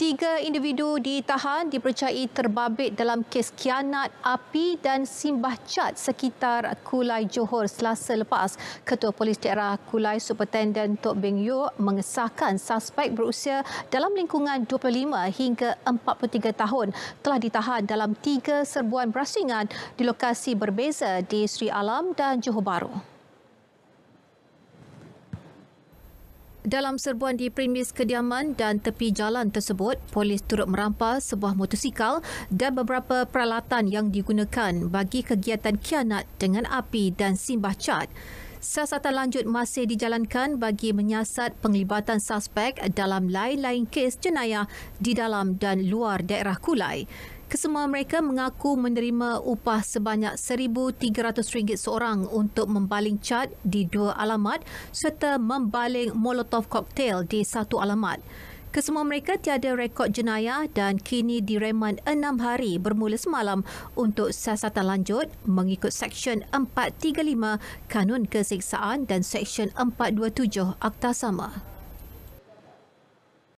Tiga individu ditahan dipercayai terbabit dalam kes kianat api dan simbah cat sekitar Kulai Johor selasa lepas. Ketua Polis Daerah Kulai Superintendent Tok Beng Yu mengesahkan suspek berusia dalam lingkungan 25 hingga 43 tahun telah ditahan dalam tiga serbuan berasingan di lokasi berbeza di Sri Alam dan Johor Bahru. Dalam serbuan di premis kediaman dan tepi jalan tersebut, polis turut merampas sebuah motosikal dan beberapa peralatan yang digunakan bagi kegiatan kianat dengan api dan simbah cat. Siasatan lanjut masih dijalankan bagi menyiasat penglibatan suspek dalam lain-lain kes jenayah di dalam dan luar daerah Kulai. Kesemua mereka mengaku menerima upah sebanyak RM1,300 seorang untuk membaling cat di dua alamat serta membaling molotov koktel di satu alamat. Kesemua mereka tiada rekod jenayah dan kini direman enam hari bermula semalam untuk siasatan lanjut mengikut Seksyen 435 Kanun Kesiksaan dan Seksyen 427 Akta Sama.